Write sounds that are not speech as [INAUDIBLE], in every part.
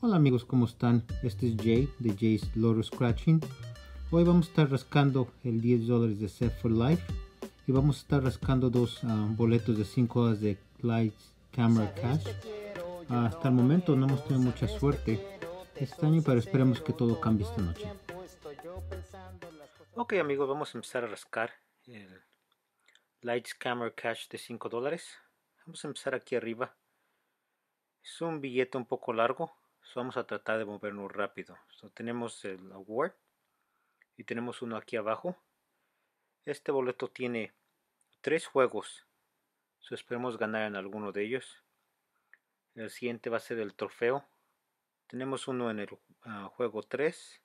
Hola amigos, ¿cómo están? Este es Jay de Jay's Loro Scratching. Hoy vamos a estar rascando el 10 dólares de Set for Life y vamos a estar rascando dos ah, boletos de 5 horas de Lights Camera Cash. Ah, hasta el momento no hemos tenido mucha suerte este año, pero esperemos que todo cambie esta noche. Ok amigos, vamos a empezar a rascar el Lights Camera Cash de 5 dólares. Vamos a empezar aquí arriba. Es un billete un poco largo vamos a tratar de movernos rápido. tenemos el award y tenemos uno aquí abajo. Este boleto tiene tres juegos. esperemos ganar en alguno de ellos. El siguiente va a ser el trofeo. Tenemos uno en el ah, juego 3.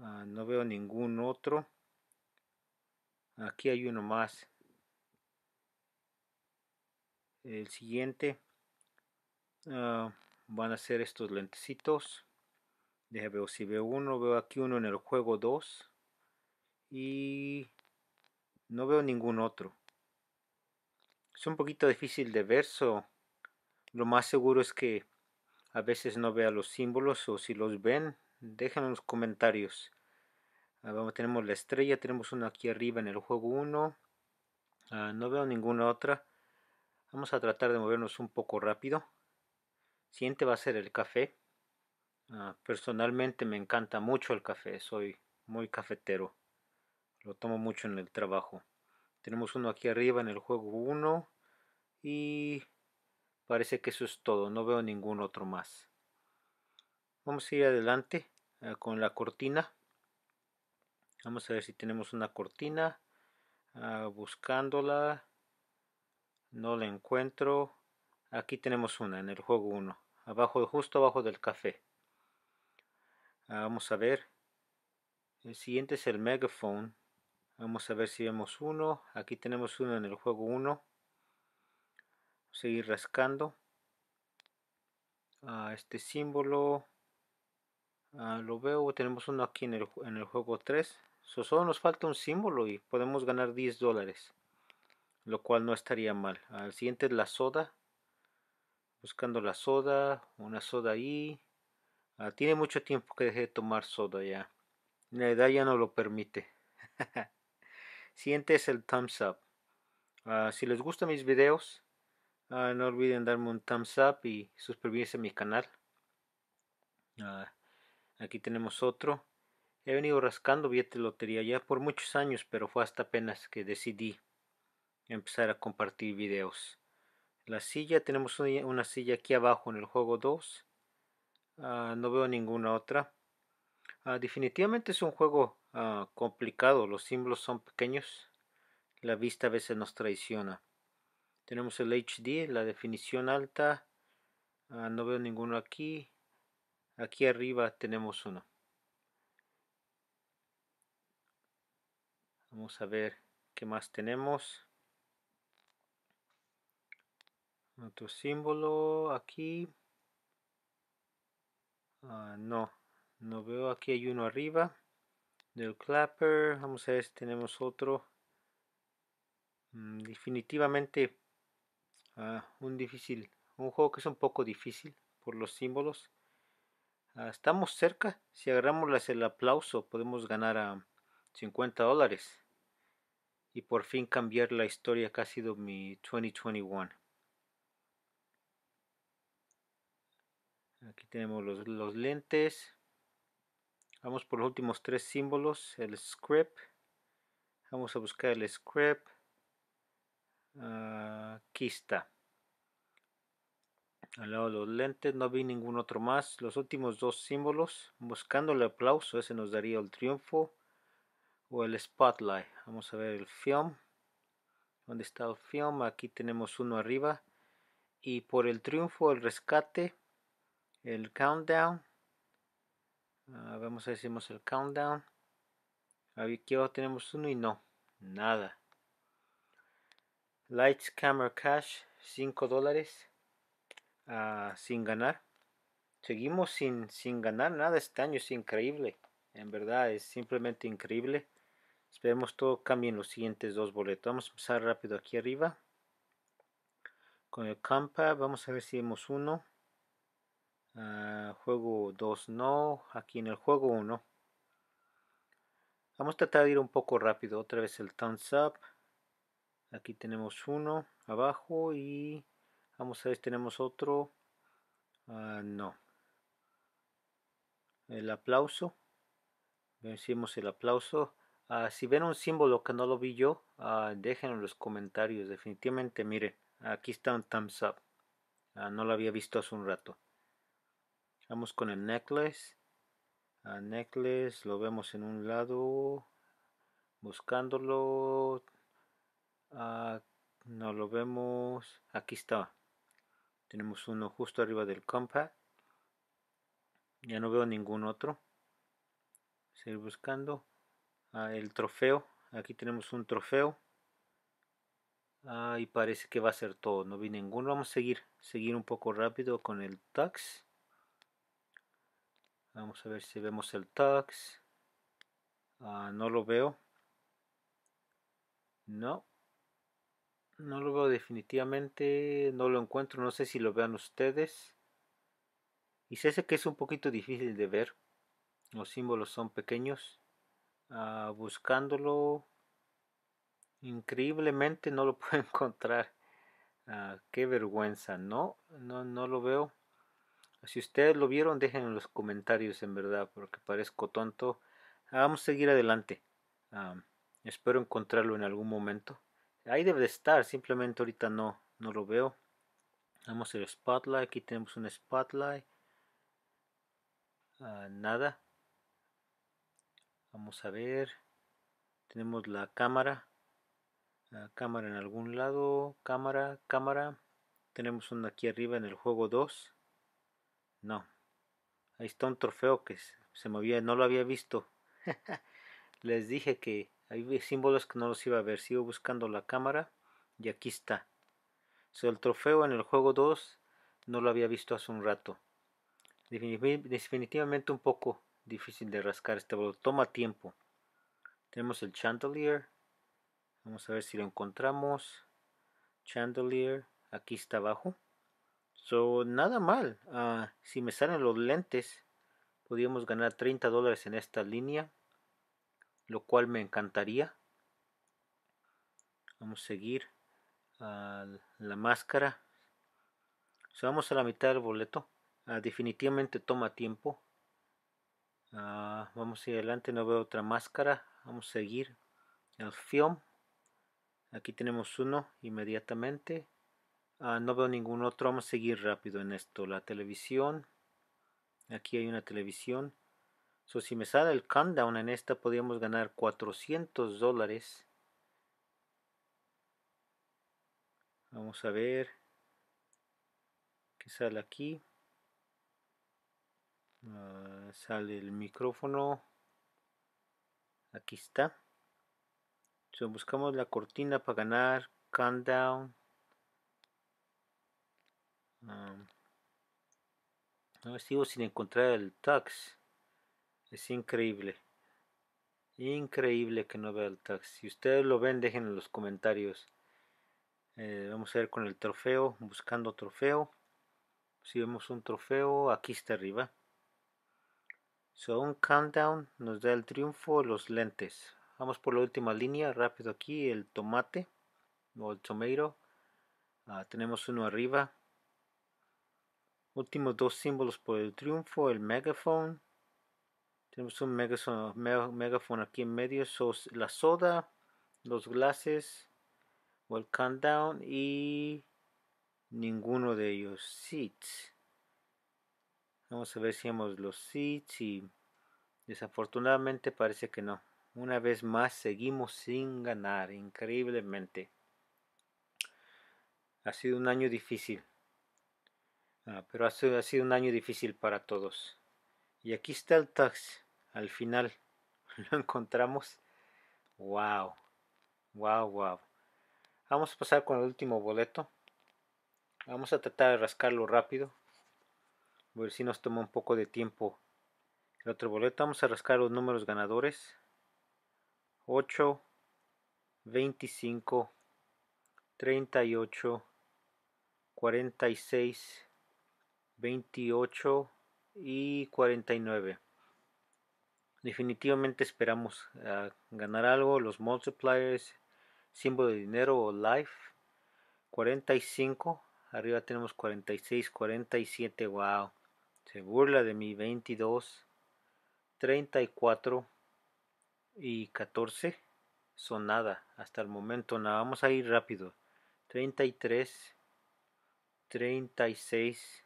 Ah, no veo ningún otro. Aquí hay uno más. El siguiente. Ah, van a ser estos lentecitos Déjame ver si veo uno, veo aquí uno en el juego 2 y no veo ningún otro. Es un poquito difícil de ver, so lo más seguro es que a veces no vea los símbolos o si los ven, déjenlo en los comentarios. Ah, tenemos la estrella, tenemos una aquí arriba en el juego 1. Ah, no veo ninguna otra. Vamos a tratar de movernos un poco rápido siguiente va a ser el café. Ah, personalmente me encanta mucho el café, soy muy cafetero. Lo tomo mucho en el trabajo. Tenemos uno aquí arriba en el juego 1 y parece que eso es todo, no veo ningún otro más. Vamos a ir adelante ah, con la cortina. Vamos a ver si tenemos una cortina. Ah, buscándola. No la encuentro. Aquí tenemos una en el juego 1. Abajo, justo abajo del café. Ah, vamos a ver. El siguiente es el megaphone. Vamos a ver si vemos uno. Aquí tenemos uno en el juego 1. Seguir rascando. este símbolo. lo veo. Tenemos uno aquí en el, juego 3. solo nos falta un símbolo y podemos ganar 10 dólares. Lo cual no estaría mal. el siguiente es la soda buscando la soda, una soda ahí. Ah, tiene mucho tiempo que dejé de tomar soda ya. La edad ya no lo permite. Siguiente [LAUGHS] es el thumbs up. Ah, si les gustan mis videos, ah, no olviden darme un thumbs up y suscribirse a mi canal. aquí tenemos otro. He venido rascando billetes de lotería ya por muchos años, pero fue hasta apenas que decidí empezar a compartir videos la silla. Tenemos una silla aquí abajo en el juego 2. Ah, no veo ninguna otra. Ah, definitivamente es un juego ah, complicado. Los símbolos son pequeños. La vista a veces nos traiciona. Tenemos el HD, la definición alta. no veo ninguno aquí. Aquí arriba tenemos uno. Vamos a ver qué más tenemos. Otro símbolo aquí ah, no no veo aquí hay uno arriba del clapper vamos a ver si tenemos otro mm, definitivamente ah, un difícil un juego que es un poco difícil por los símbolos ah, estamos cerca si agarramos el aplauso podemos ganar a 50 dólares y por fin cambiar la historia casi ha sido mi 2021 aquí tenemos los, lentes vamos por los últimos tres símbolos el script vamos a buscar el script ah, aquí está al lado de los lentes no vi ningún otro más los últimos dos símbolos buscando el aplauso ese nos daría el triunfo o el spotlight vamos a ver el film ¿Dónde está el film aquí tenemos uno arriba y por el triunfo el rescate el countdown. Ah, vamos a ver si hacemos el countdown. Aquí ahora tenemos uno y no. Nada. Lights, camera, cash. 5 dólares. Ah, sin ganar. Seguimos sin, sin ganar nada este año. Es increíble. En verdad es simplemente increíble. Esperemos todo cambie en los siguientes dos boletos. Vamos a empezar rápido aquí arriba. Con el campa. Vamos a ver si vemos uno. Ah, juego 2 no, aquí en el juego 1. Vamos a tratar de ir un poco rápido, otra vez el thumbs up. Aquí tenemos uno abajo y vamos a ver si tenemos otro. Ah, no. El aplauso. decimos el aplauso. Ah, si ven un símbolo que no lo vi yo, dejen en los comentarios. Definitivamente, miren, aquí está un thumbs up. no lo había visto hace un rato. Vamos con el necklace. A ah, necklace lo vemos en un lado. Buscándolo. Ah, no lo vemos. Aquí está. Tenemos uno justo arriba del compact. Ya no veo ningún otro. Seguir buscando. Ah, el trofeo. Aquí tenemos un trofeo. Ah, y parece que va a ser todo. No vi ninguno. Vamos a seguir, seguir un poco rápido con el tax. Vamos a ver si vemos el tags. Ah, no lo veo. No. No lo veo definitivamente. No lo encuentro. No sé si lo vean ustedes. Y sé que es un poquito difícil de ver. Los símbolos son pequeños. Ah, buscándolo. Increíblemente no lo [LAUGHS] puedo encontrar. Ah, qué vergüenza. No, no, no lo veo. Si ustedes lo vieron, dejen en los comentarios, en verdad, porque parezco tonto. Ah, vamos a seguir adelante. espero encontrarlo en algún momento. Ahí debe de estar, simplemente ahorita no, no lo veo. Vamos al spotlight, aquí tenemos un spotlight. Ah, nada. Vamos a ver. Tenemos la cámara. La ah, cámara en algún lado. Cámara, cámara. Tenemos una aquí arriba en el juego 2. No. Ahí está un trofeo que se movía, no lo había visto. [LAUGHS] Les dije que hay símbolos que no los iba a ver. Sigo buscando la cámara y aquí está. el trofeo en el juego 2 no lo había visto hace un rato. Definitivamente un poco difícil de rascar este Toma tiempo. Tenemos el chandelier. Vamos a ver si lo encontramos. Chandelier. Aquí está abajo. So, nada mal. Ah, si me salen los lentes, podríamos ganar 30 dólares en esta línea, lo cual me encantaría. Vamos a seguir a la máscara. vamos a la mitad del boleto. Ah, definitivamente toma tiempo. Ah, vamos ir adelante, no veo otra máscara. Vamos a seguir el film. Aquí tenemos uno inmediatamente. Ah, no veo ningún otro. Vamos a seguir rápido en esto. La televisión. Aquí hay una televisión. So, si me sale el countdown en esta, podríamos ganar 400 dólares. Vamos a ver. ¿Qué sale aquí? Ah, sale el micrófono. Aquí está. buscamos la cortina para ganar. Countdown no sigo sin encontrar el tax. Es increíble. Increíble que no vea el tax. Si ustedes lo ven, dejen en los comentarios. Eh, vamos a ver con el trofeo, buscando trofeo. Si vemos un trofeo, aquí está arriba. So, un countdown nos da el triunfo, los lentes. Vamos por la última línea, rápido aquí, el tomate o el tomato. Ah, tenemos uno arriba, Últimos dos símbolos por el triunfo, el megaphone. Tenemos un megaphone, aquí en medio, la soda, los glasses o el countdown y ninguno de ellos. Seats. Vamos a ver si hemos los seats y desafortunadamente parece que no. Una vez más seguimos sin ganar, increíblemente. Ha sido un año difícil. Ah, pero ha sido, ha sido un año difícil para todos. Y aquí está el tax. Al final [LAUGHS] lo encontramos. ¡Wow! ¡Wow, wow! Vamos a pasar con el último boleto. Vamos a tratar de rascarlo rápido. A ver si nos tomó un poco de tiempo el otro boleto. Vamos a rascar los números ganadores. 8, 25, 38, 46, 28 y 49. Definitivamente esperamos ah, ganar algo. Los multipliers, símbolo de dinero o life. 45. Arriba tenemos 46, 47. Wow. Se burla de mi 22, 34 y 14. Son nada. Hasta el momento nada. Vamos a ir rápido. 33, 36.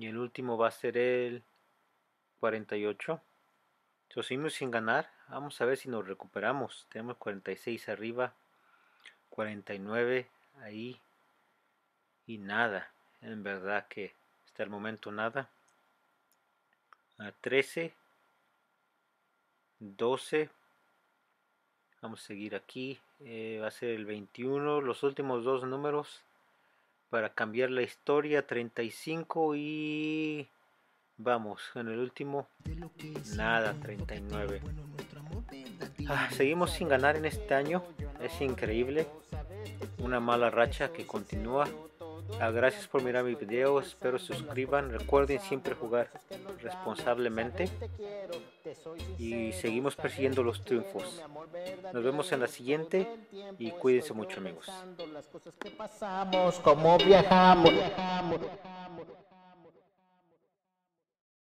y el último va a ser el 48. Entonces, seguimos sin ganar. Vamos a ver si nos recuperamos. Tenemos 46 arriba, 49 ahí y nada. En verdad que hasta el momento nada. A 13, 12. Vamos a seguir aquí. Eh, va a ser el 21. Los últimos dos números para cambiar la historia 35 y vamos en el último nada 39 ah, seguimos sin ganar en este año es increíble una mala racha que continúa Ah, gracias por mirar mi video, espero se suscriban, recuerden siempre jugar responsablemente y seguimos persiguiendo los triunfos. Nos vemos en la siguiente y cuídense mucho amigos.